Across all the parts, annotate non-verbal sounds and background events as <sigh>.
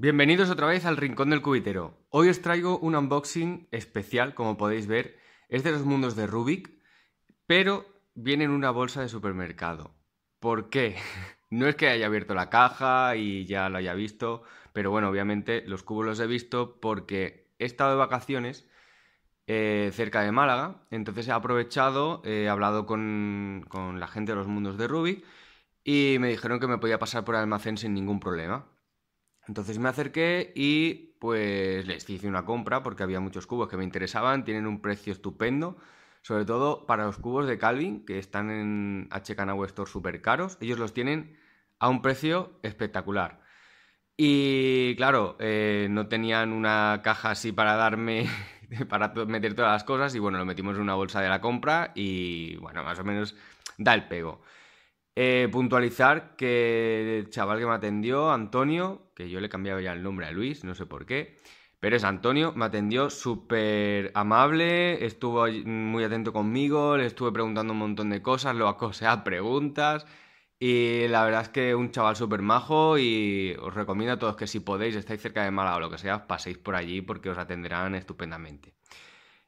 Bienvenidos otra vez al Rincón del Cubitero. Hoy os traigo un unboxing especial, como podéis ver. Es de los mundos de Rubik, pero viene en una bolsa de supermercado. ¿Por qué? <laughs> No es que haya abierto la caja y ya lo haya visto, pero bueno, obviamente los cubos los he visto porque he estado de vacaciones eh, cerca de Málaga, entonces he aprovechado, eh, he hablado con, la gente de los mundos de Rubik y me dijeron que me podía pasar por almacén sin ningún problema. Entonces me acerqué y pues les hice una compra porque había muchos cubos que me interesaban, tienen un precio estupendo, sobre todo para los cubos de Calvin que están en H Store súper caros, ellos los tienen a un precio espectacular. Y claro, eh, no tenían una caja así para darme, <laughs> para meter todas las cosas y bueno, lo metimos en una bolsa de la compra y bueno, más o menos da el pego. Eh, puntualizar que el chaval que me atendió, Antonio, que yo le cambiaba ya el nombre a Luis, no sé por qué, pero es Antonio, me atendió súper amable, estuvo muy atento conmigo, le estuve preguntando un montón de cosas, lo acosé a preguntas. Y la verdad es que un chaval súper majo y os recomiendo a todos que si podéis, estáis cerca de Malaga o lo que sea, paséis por allí porque os atenderán estupendamente.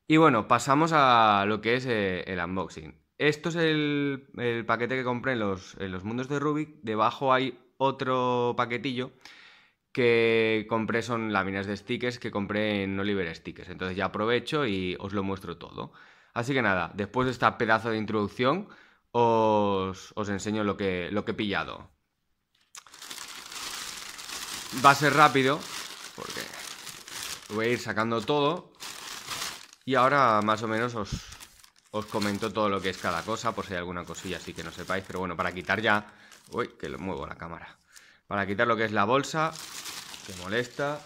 Y bueno, pasamos a lo que es eh, el unboxing. Esto es el, paquete que compré en los, mundos de Rubik. Debajo hay otro paquetillo que compré son láminas de stickers que compré en Oliver Stickers. Entonces ya aprovecho y os lo muestro todo. Así que nada, después de esta pedazo de introducción os, os enseño lo que, lo que he pillado. Va a ser rápido porque voy a ir sacando todo y ahora más o menos os, os comento todo lo que es cada cosa, por si hay alguna cosilla así que no sepáis. Pero bueno, para quitar ya... Uy, que lo muevo la cámara. Para quitar lo que es la bolsa, que molesta.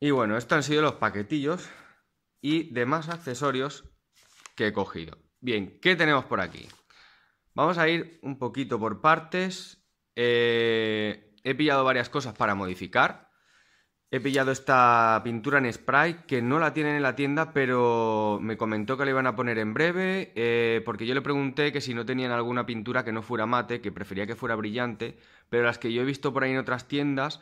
Y bueno, estos han sido los paquetillos y demás accesorios que he cogido. Bien, ¿qué tenemos por aquí? Vamos a ir un poquito por partes. Eh, he pillado varias cosas para modificar. He pillado esta pintura en spray que no la tienen en la tienda, pero me comentó que la iban a poner en breve, eh, porque yo le pregunté que si no tenían alguna pintura que no fuera mate, que prefería que fuera brillante, pero las que yo he visto por ahí en otras tiendas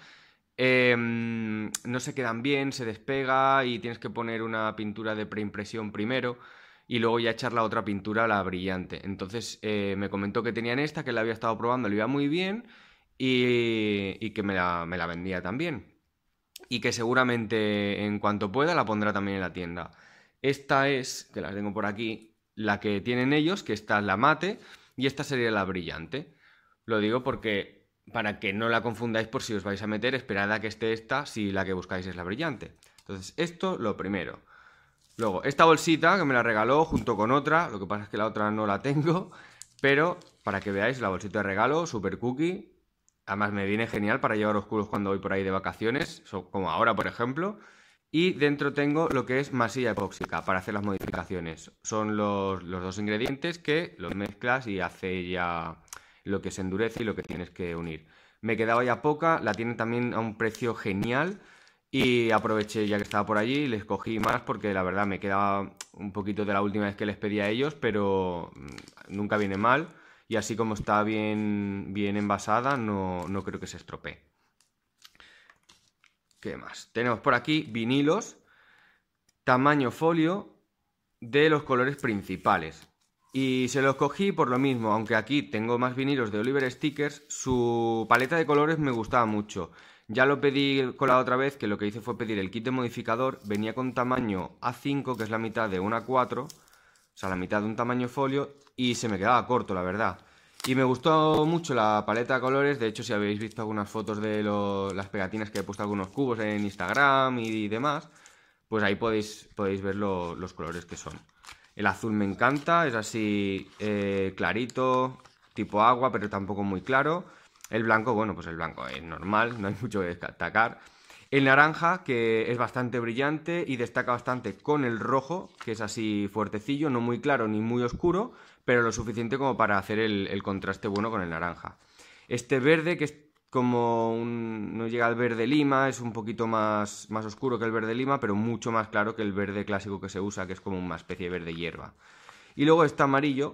em, no se quedan bien, se despega y tienes que poner una pintura de preimpresión primero y luego ya echar la otra pintura, la brillante. Entonces eh, me comentó que tenían esta, que la había estado probando, le iba muy bien y, que me la vendía también y que seguramente en cuanto pueda la pondrá también en la tienda. Esta es, que la tengo por aquí, la que tienen ellos, que esta es la mate y esta sería la brillante. Lo digo porque para que no la confundáis por si os vais a meter, esperad a que esté esta si la que buscáis es la brillante. Entonces, esto lo primero. Luego, esta bolsita que me la regaló junto con otra, lo que pasa es que la otra no la tengo, pero para que veáis la bolsita de regalo, super cookie, Además, me viene genial para llevar oscuros cuando voy por ahí de vacaciones, como ahora, por ejemplo. Y dentro tengo lo que es masilla epóxica para hacer las modificaciones. Son los, los dos ingredientes que los mezclas y hace ya lo que se endurece y lo que tienes que unir. Me quedaba ya poca, la tienen también a un precio genial y aproveché ya que estaba por allí y les cogí más porque la verdad me quedaba un poquito de la última vez que les pedí a ellos, pero mm, nunca viene mal y así como está bien, bien envasada, no, no creo que se estropee. ¿Qué más? Tenemos por aquí vinilos, tamaño folio de los colores principales. Y se los cogí por lo mismo, aunque aquí tengo más vinilos de Oliver Stickers, su paleta de colores me gustaba mucho. Ya lo pedí con la otra vez, que lo que hice fue pedir el kit de modificador, venía con tamaño A5, que es la mitad de una A4, o sea, la mitad de un tamaño folio y se me quedaba corto, la verdad. Y me gustó mucho la paleta de colores, de hecho si habéis visto algunas fotos de las pegatinas que he puesto algunos cubos en Instagram y, demás, pues ahí podéis, podéis ver los colores que son. El azul me encanta, es así eh, clarito, tipo agua, pero tampoco muy claro. El blanco, bueno, pues el blanco es normal, <laughs> no hay mucho que destacar. El naranja, que es bastante brillante y destaca bastante con el rojo, que es así fuertecillo, no muy claro ni muy oscuro, pero lo suficiente como para hacer el, contraste bueno con el naranja. Este verde, que es como un, no llega al verde lima, es un poquito más, más oscuro que el verde lima, pero mucho más claro que el verde clásico que se usa, que es como una especie de verde hierba. Y luego está amarillo,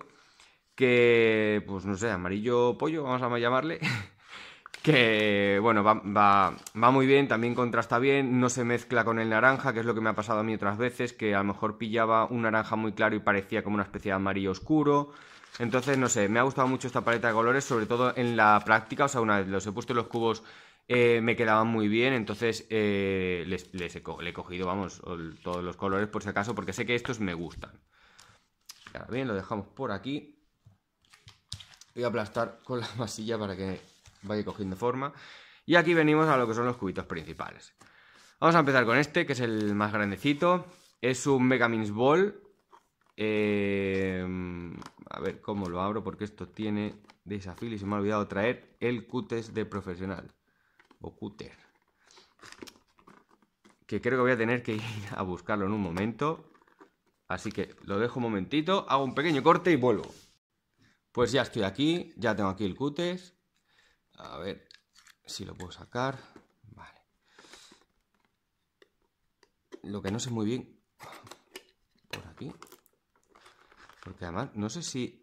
que pues no sé, amarillo pollo, vamos a llamarle, <laughs> que bueno, va, va, muy bien, también contrasta bien, no se mezcla con el naranja, que es lo que me ha pasado a mí otras veces, que a lo mejor pillaba un naranja muy claro y parecía como una especie de amarillo oscuro. Entonces, no sé, me ha gustado mucho esta paleta de colores, sobre todo en la práctica, o sea, una vez los he puesto en los cubos eh, me quedaban muy bien, entonces eh, les, he, le he cogido, vamos, todos los colores por si acaso, porque sé que estos me gustan. Ahora bien, lo dejamos por aquí. Voy a aplastar con la masilla para que vaya cogiendo forma. Y aquí venimos a lo que son los cubitos principales. Vamos a empezar con este, que es el más grandecito. Es un Megamins Ball. Eh, a ver cómo lo abro, porque esto tiene desafío y se me ha olvidado traer el cutes de profesional. O cutter. Que creo que voy a tener que ir a buscarlo en un momento. Así que lo dejo un momentito, hago un pequeño corte y vuelvo. Pues ya estoy aquí, ya tengo aquí el cutes. A ver si lo puedo sacar. Vale. Lo que no sé muy bien por aquí. Porque además, no sé si...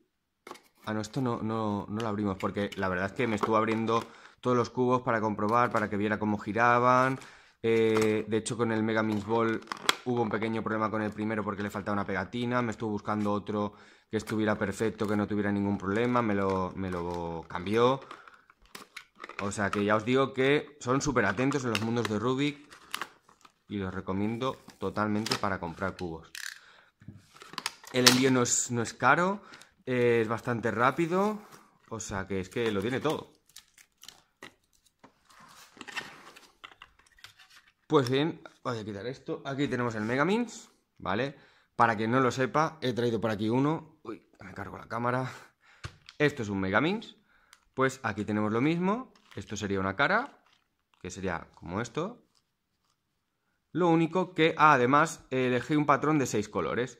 Ah, no, esto no, no, no lo abrimos, porque la verdad es que me estuvo abriendo todos los cubos para comprobar, para que viera cómo giraban. Eh, de hecho, con el Mega Minx Ball hubo un pequeño problema con el primero porque le faltaba una pegatina. Me estuvo buscando otro que estuviera perfecto, que no tuviera ningún problema. Me lo, me lo cambió. O sea que ya os digo que son súper atentos en los mundos de Rubik y los recomiendo totalmente para comprar cubos. El envío no es, caro, eh, es bastante rápido, o sea que es que lo tiene todo. Pues bien, voy a quitar esto. Aquí tenemos el Megamins, ¿vale? Para quien no lo sepa, he traído por aquí uno. Uy, me cargo la cámara. Esto es un Megamins. Pues aquí tenemos lo mismo. Esto sería una cara, que sería como esto. Lo único que, ah, además, elegí un patrón de seis colores.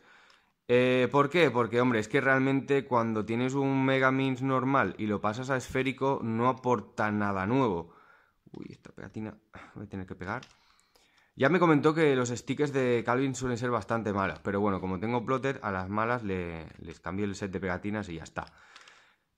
Eh, ¿Por qué? Porque, hombre, es que realmente cuando tienes un Mega Megamins normal y lo pasas a esférico, no aporta nada nuevo. Uy, esta pegatina voy a tener que pegar. Ya me comentó que los stickers de Calvin suelen ser bastante malos. pero bueno, como tengo plotter, a las malas le, les cambio el set de pegatinas y ya está.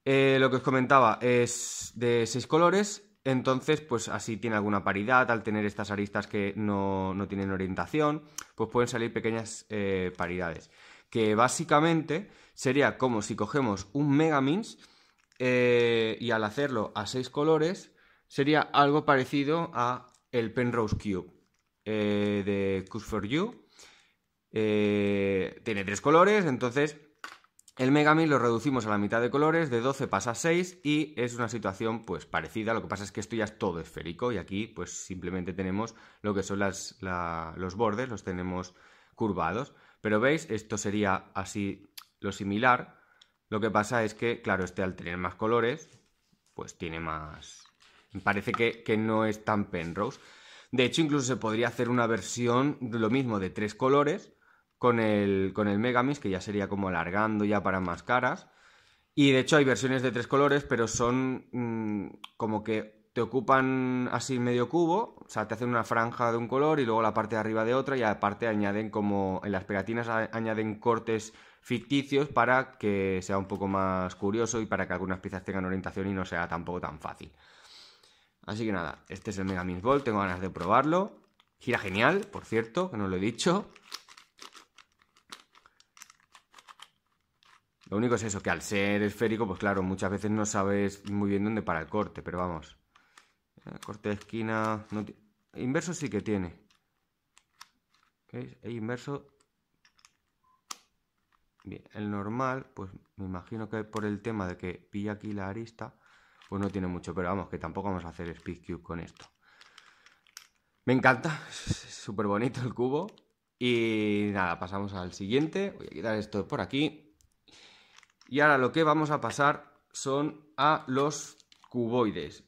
Eh, lo que os comentaba es de seis colores, entonces pues así tiene alguna paridad, al tener estas aristas que no, tienen orientación, pues pueden salir pequeñas eh, paridades. Que básicamente sería como si cogemos un Mega Mins, eh, y al hacerlo a seis colores sería algo parecido a el Penrose Cube de Cus 4 u tiene tres colores, entonces el Megami lo reducimos a la mitad de colores, de 12 pasa a 6 y es una situación pues parecida, lo que pasa es que esto ya es todo esférico y aquí pues simplemente tenemos lo que son las, los bordes, los tenemos curvados. Pero veis, esto sería así lo similar, lo que pasa es que claro, este al tener más colores pues tiene más... parece que, no es tan Penrose. De hecho, incluso se podría hacer una versión, de lo mismo, de tres colores, con el, con el Megamix, que ya sería como alargando ya para más caras. Y de hecho hay versiones de tres colores, pero son mm, como que te ocupan así medio cubo, o sea, te hacen una franja de un color y luego la parte de arriba de otra y aparte añaden como en las pegatinas añaden cortes ficticios para que sea un poco más curioso y para que algunas piezas tengan orientación y no sea tampoco tan fácil. Así que nada, este es el Mega Ball, tengo ganas de probarlo. Gira genial, por cierto, que no lo he dicho. Lo único es eso, que al ser esférico, pues claro, muchas veces no sabes muy bien dónde para el corte, pero vamos. Eh, corte de esquina... inverso sí que tiene. ¿Veis? El inverso... Bien, el normal, pues me imagino que por el tema de que pilla aquí la arista, pues no tiene mucho, pero vamos, que tampoco vamos a hacer speed cube con esto. Me encanta, súper <laughs> bonito el cubo. Y nada, pasamos al siguiente. Voy a quitar esto por aquí. Y ahora lo que vamos a pasar son a los cuboides.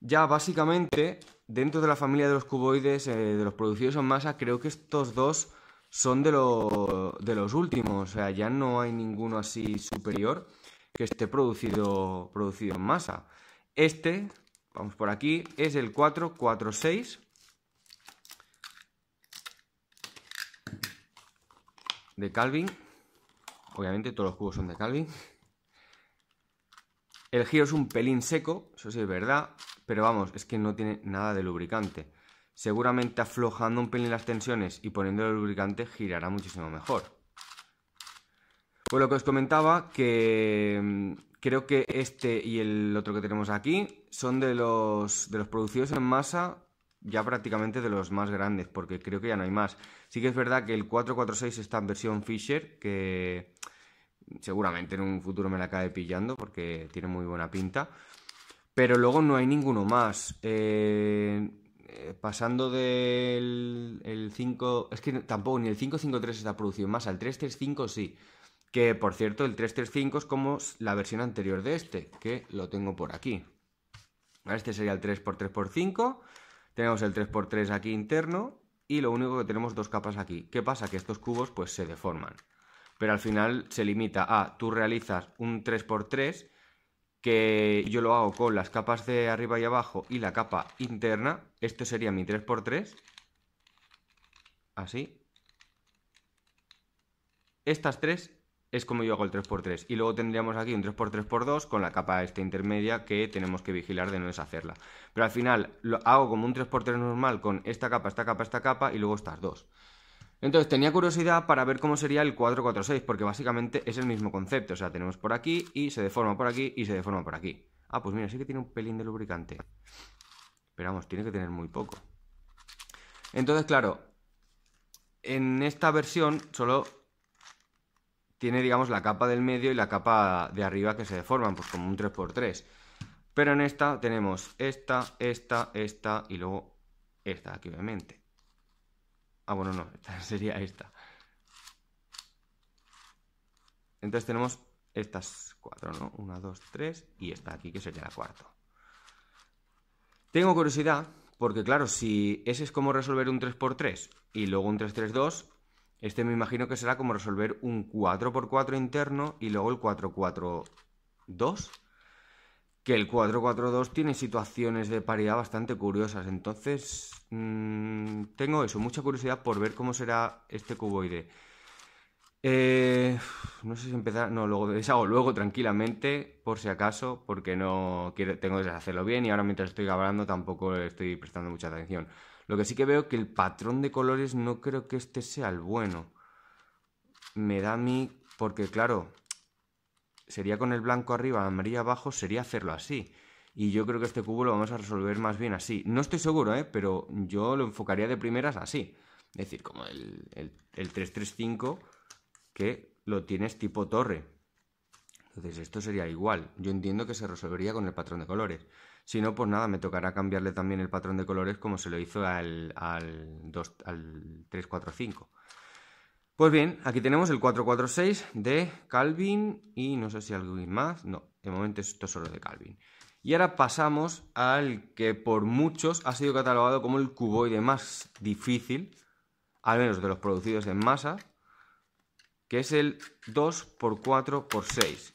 Ya básicamente, dentro de la familia de los cuboides, eh, de los producidos en masa, creo que estos dos son de, los últimos. O sea, ya no hay ninguno así superior que esté producido, producido en masa. Este, vamos por aquí, es el 446 de Calvin. Obviamente todos los cubos son de Calvin. El giro es un pelín seco, eso sí es verdad, pero vamos, es que no tiene nada de lubricante. Seguramente aflojando un pelín las tensiones y poniendo el lubricante girará muchísimo mejor. por pues lo que os comentaba, que mm, creo que este y el otro que tenemos aquí son de los, de los producidos en masa ya prácticamente de los más grandes, porque creo que ya no hay más. Sí que es verdad que el 446 está en versión Fisher, que seguramente en un futuro me la acabe pillando, porque tiene muy buena pinta. Pero luego no hay ninguno más. Eh, eh, pasando del el 5... Es que tampoco ni el 553 está producido más, al 335 sí. Que por cierto, el 335 es como la versión anterior de este, que lo tengo por aquí. Este sería el 3x3x5 tenemos el 3x3 aquí interno y lo único que tenemos dos capas aquí. ¿Qué pasa? Que estos cubos pues se deforman. Pero al final se limita a tú realizas un 3x3 que yo lo hago con las capas de arriba y abajo y la capa interna. Esto sería mi 3x3. Así. Estas tres es como yo hago el 3x3. Y luego tendríamos aquí un 3x3x2 con la capa esta intermedia que tenemos que vigilar de no deshacerla. Pero al final lo hago como un 3x3 normal con esta capa, esta capa, esta capa y luego estas dos. Entonces tenía curiosidad para ver cómo sería el 446 porque básicamente es el mismo concepto. O sea, tenemos por aquí y se deforma por aquí y se deforma por aquí. Ah, pues mira, sí que tiene un pelín de lubricante. Pero vamos, tiene que tener muy poco. Entonces, claro, en esta versión solo tiene, digamos, la capa del medio y la capa de arriba que se deforman, pues como un 3x3. Pero en esta tenemos esta, esta, esta y luego esta, aquí obviamente. Ah, bueno, no, esta <laughs> sería esta. Entonces tenemos estas cuatro, ¿no? Una, dos, tres y esta aquí que sería la cuarta. Tengo curiosidad, porque claro, si ese es como resolver un 3x3 y luego un 3x3, 2. Este me imagino que será como resolver un 4x4 interno y luego el 4 4 Que el 442 tiene situaciones de paridad bastante curiosas. Entonces, mm, tengo eso, mucha curiosidad por ver cómo será este cuboide. Eh, no sé si empezar. No, luego deshago luego tranquilamente, por si acaso, porque no quiero, tengo que hacerlo bien y ahora mientras estoy hablando tampoco estoy prestando mucha atención. Lo que sí que veo que el patrón de colores no creo que este sea el bueno. Me da a mí, porque claro, sería con el blanco arriba, amarillo abajo, sería hacerlo así. Y yo creo que este cubo lo vamos a resolver más bien así. No estoy seguro, ¿eh? pero yo lo enfocaría de primeras así. Es decir, como el, el 335 que lo tienes tipo torre. Entonces esto sería igual. Yo entiendo que se resolvería con el patrón de colores. Si no, pues nada, me tocará cambiarle también el patrón de colores como se lo hizo al, al, 2, al 345. Pues bien, aquí tenemos el 446 de Calvin y no sé si alguien más. No, de momento esto solo de Calvin. Y ahora pasamos al que por muchos ha sido catalogado como el cuboide más difícil, al menos de los producidos en masa, que es el 2x4x6.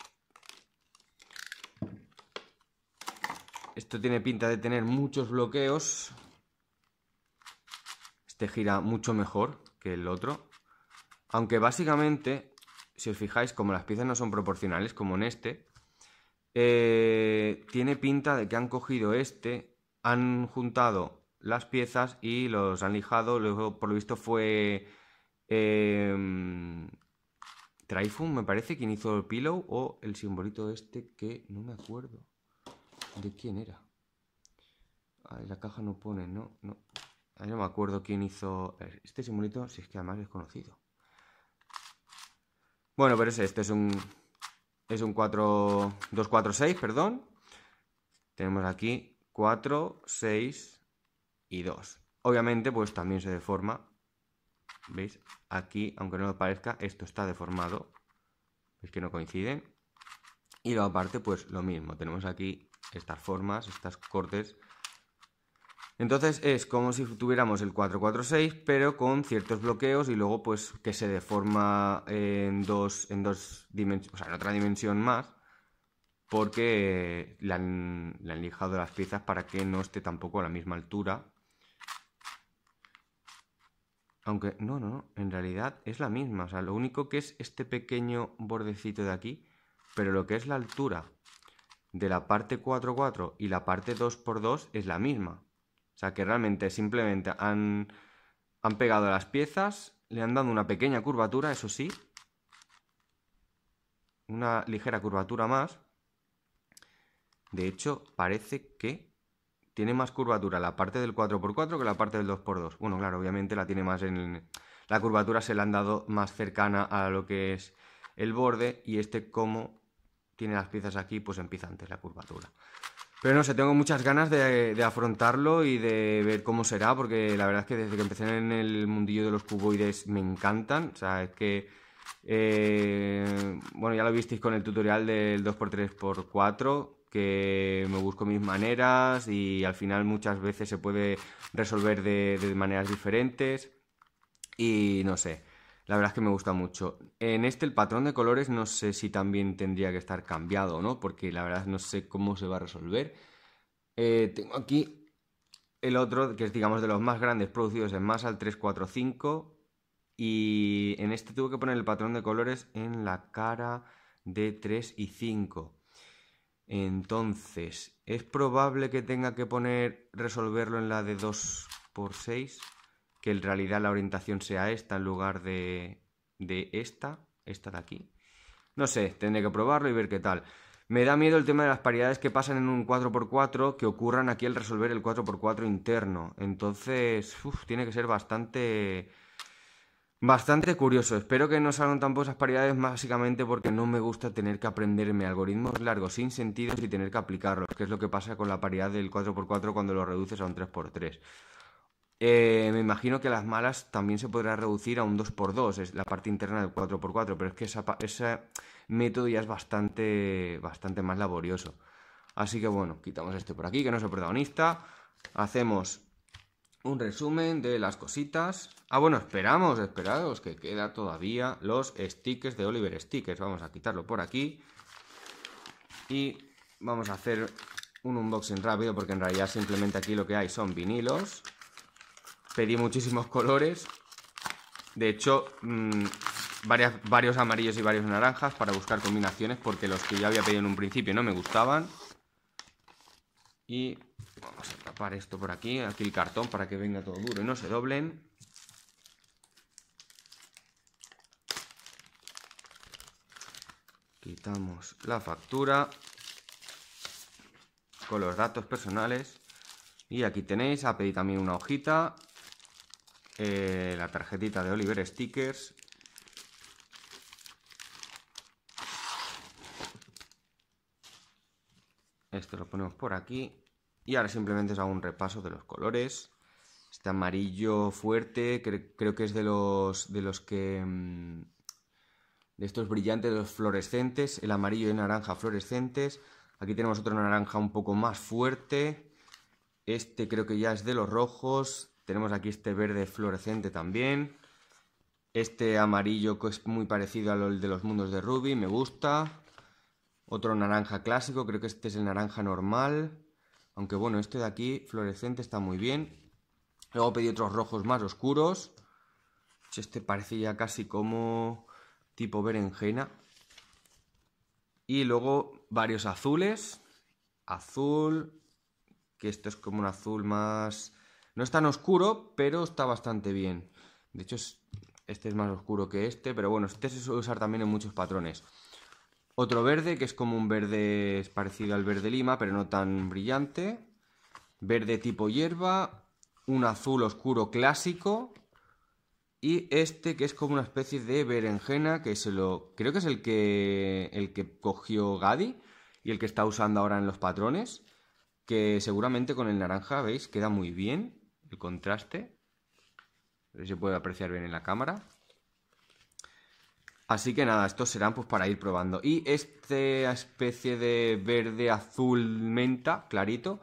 Esto tiene pinta de tener muchos bloqueos. Este gira mucho mejor que el otro. Aunque básicamente, si os fijáis, como las piezas no son proporcionales, como en este, eh, tiene pinta de que han cogido este, han juntado las piezas y los han lijado. Luego, por lo visto, fue eh, em, Trifun, me parece, quien hizo el pillow o el simbolito este que no me acuerdo. ¿De quién era? la caja no pone, no, no. Ah, no me acuerdo quién hizo este simulito, si es que además es conocido. Bueno, pero es este, es un... Es un 4... 6, perdón. Tenemos aquí 4, 6 y 2. Obviamente, pues también se deforma. ¿Veis? Aquí, aunque no lo parezca, esto está deformado. Es que no coinciden. Y luego aparte, pues lo mismo. Tenemos aquí estas formas, estas cortes. Entonces es como si tuviéramos el 446, pero con ciertos bloqueos y luego pues que se deforma en dos, en dos dimensiones, o sea, en otra dimensión más, porque le han, lijado las piezas para que no esté tampoco a la misma altura. Aunque, no, no, no, en realidad es la misma, o sea, lo único que es este pequeño bordecito de aquí, pero lo que es la altura de la parte 4x4 y la parte 2x2 es la misma. O sea que realmente simplemente han, han pegado las piezas, le han dado una pequeña curvatura, eso sí, una ligera curvatura más. De hecho, parece que tiene más curvatura la parte del 4x4 que la parte del 2x2. Bueno, claro, obviamente la tiene más en... La curvatura se la han dado más cercana a lo que es el borde y este como tiene las piezas aquí, pues empieza antes la curvatura. Pero no sé, tengo muchas ganas de, afrontarlo y de ver cómo será, porque la verdad es que desde que empecé en el mundillo de los cuboides me encantan. O sea, es que. Eh, bueno, ya lo visteis con el tutorial del 2x3x4, que me busco mis maneras y al final muchas veces se puede resolver de maneras diferentes. Y no sé. La verdad es que me gusta mucho. En este el patrón de colores no sé si también tendría que estar cambiado o no, porque la verdad no sé cómo se va a resolver. Eh, tengo aquí el otro, que es digamos de los más grandes producidos en masa, 4, 345. Y en este tuve que poner el patrón de colores en la cara de 3 y 5. Entonces, es probable que tenga que poner resolverlo en la de 2 x 6 que en realidad la orientación sea esta en lugar de, esta, esta de aquí. No sé, tendré que probarlo y ver qué tal. Me da miedo el tema de las paridades que pasan en un 4x4 que ocurran aquí al resolver el 4x4 interno. Entonces, tiene que ser bastante bastante curioso. Espero que no salgan tampoco esas paridades básicamente porque no me gusta tener que aprenderme algoritmos largos sin sentido y tener que aplicarlos, que es lo que pasa con la paridad del 4x4 cuando lo reduces a un 3x3. Eh, me imagino que las malas también se podrá reducir a un 2x2, es la parte interna del 4x4, pero es que ese método ya es bastante, bastante más laborioso. Así que bueno, quitamos este por aquí, que no es el protagonista. Hacemos un resumen de las cositas. Ah, bueno, esperamos, esperados, que queda todavía los stickers de Oliver Stickers. Vamos a quitarlo por aquí. Y vamos a hacer un unboxing rápido, porque en realidad simplemente aquí lo que hay son vinilos. Pedí muchísimos colores. De hecho, mm, varios amarillos y varios naranjas para buscar combinaciones porque los que ya había pedido en un principio no me gustaban. Y vamos a tapar esto por aquí, aquí el cartón para que venga todo duro y no se doblen. Quitamos la factura con los datos personales. Y aquí tenéis, a pedir también una hojita eh, la tarjetita de Oliver Stickers. Esto lo ponemos por aquí. Y ahora simplemente os hago un repaso de los colores. Este amarillo fuerte, creo que es de los, de los que... Mm, de estos brillantes, de los fluorescentes. El amarillo y naranja fluorescentes. Aquí tenemos otro naranja un poco más fuerte. Este creo que ya es de los rojos. Tenemos aquí este verde fluorescente también. Este amarillo que es muy parecido al de los mundos de Ruby, me gusta. Otro naranja clásico, creo que este es el naranja normal. Aunque bueno, este de aquí, fluorescente, está muy bien. Luego pedí otros rojos más oscuros. Este parece ya casi como tipo berenjena. Y luego varios azules. Azul, que esto es como un azul más no es tan oscuro, pero está bastante bien. De hecho, este es más oscuro que este, pero bueno, este se suele usar también en muchos patrones. Otro verde, que es como un verde parecido al verde lima, pero no tan brillante. Verde tipo hierba. Un azul oscuro clásico. Y este, que es como una especie de berenjena, que se lo. Creo que es el que. el que cogió Gadi y el que está usando ahora en los patrones. Que seguramente con el naranja, ¿veis? Queda muy bien contraste. A se puede apreciar bien en la cámara. Así que nada, estos serán pues para ir probando. Y esta especie de verde azul menta, clarito,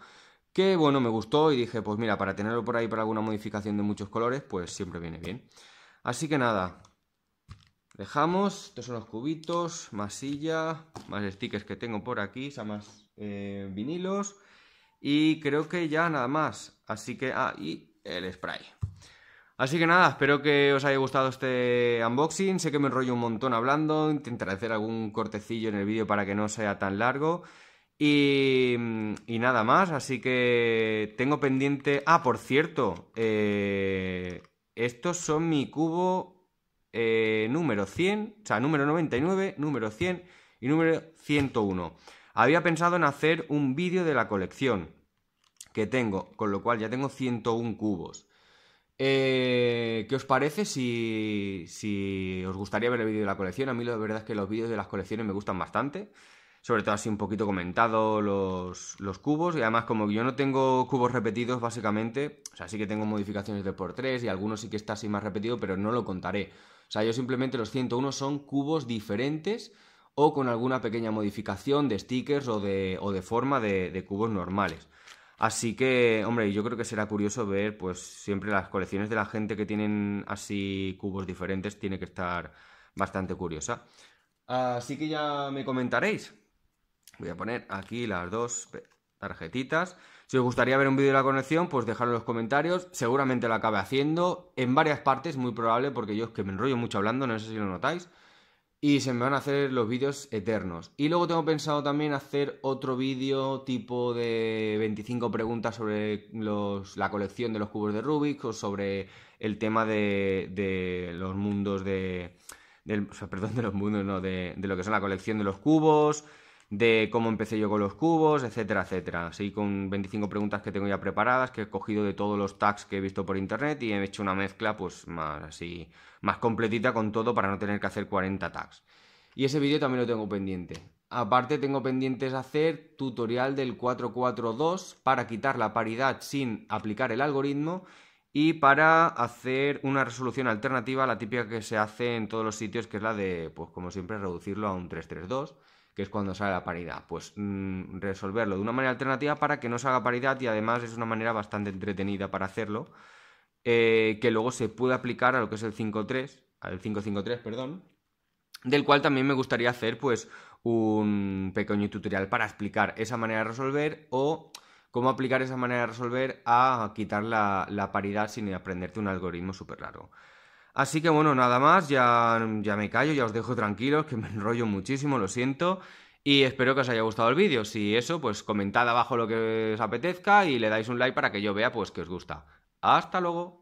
que bueno, me gustó y dije, pues mira, para tenerlo por ahí para alguna modificación de muchos colores, pues siempre viene bien. Así que nada, dejamos, estos son los cubitos, masilla, más stickers que tengo por aquí, o más eh, vinilos, y creo que ya nada más. Así que, ah, y el spray. Así que nada, espero que os haya gustado este unboxing. Sé que me enrollo un montón hablando. Intentaré hacer algún cortecillo en el vídeo para que no sea tan largo. Y, y, nada más, así que tengo pendiente... Ah, por cierto, eh, estos son mi cubo eh, número 100, o sea, número 99, número 100 y número 101. Había pensado en hacer un vídeo de la colección que tengo, con lo cual ya tengo 101 cubos. Eh, ¿Qué os parece si, os gustaría ver el vídeo de la colección? A mí la verdad es que los vídeos de las colecciones me gustan bastante sobre todo así un poquito comentado los, cubos. Y además, como yo no tengo cubos repetidos, básicamente, o sea, sí que tengo modificaciones de por tres y algunos sí que está así más repetido, pero no lo contaré. O sea, yo simplemente los 101 son cubos diferentes o con alguna pequeña modificación de stickers o de, forma de, cubos normales. Así que, hombre, yo creo que será curioso ver, pues siempre las colecciones de la gente que tienen así cubos diferentes tiene que estar bastante curiosa. Así que ya me comentaréis. Voy a poner aquí las dos tarjetitas. Si os gustaría ver un vídeo de la conexión, pues dejadlo en los comentarios. Seguramente lo acabe haciendo en varias partes, muy probable, porque yo es que me enrollo mucho hablando, no sé si lo notáis y se me van a hacer los vídeos eternos. Y luego tengo pensado también hacer otro vídeo tipo de 25 preguntas sobre los, la colección de los cubos de Rubik o sobre el tema de, de los mundos de... Del, <laughs> perdón, de los mundos, no, de, de lo que son la colección de los cubos, de cómo empecé yo con los cubos, etcétera, etcétera. Así con 25 preguntas que tengo ya preparadas, que he cogido de todos los tags que he visto por internet y he hecho una mezcla pues más así, más completita con todo para no tener que hacer 40 tags. Y ese vídeo también lo tengo pendiente. Aparte tengo pendientes hacer tutorial del 442 para quitar la paridad sin aplicar el algoritmo y para hacer una resolución alternativa a la típica que se hace en todos los sitios, que es la de, pues como siempre, reducirlo a un 332, que es cuando sale la paridad. Pues mm, resolverlo de una manera alternativa para que no salga paridad y además es una manera bastante entretenida para hacerlo, eh, que luego se puede aplicar a lo que es el 53, al 553, perdón, del cual también me gustaría hacer pues un pequeño tutorial para explicar esa manera de resolver o cómo aplicar esa manera de resolver a quitar la, paridad sin aprenderte un algoritmo súper largo. Así que bueno, nada más, ya, ya me callo, ya os dejo tranquilos, que me enrollo muchísimo, lo siento. Y espero que os haya gustado el vídeo. Si eso, pues comentad abajo lo que os apetezca y le dais un like para que yo vea pues que os gusta. Hasta luego.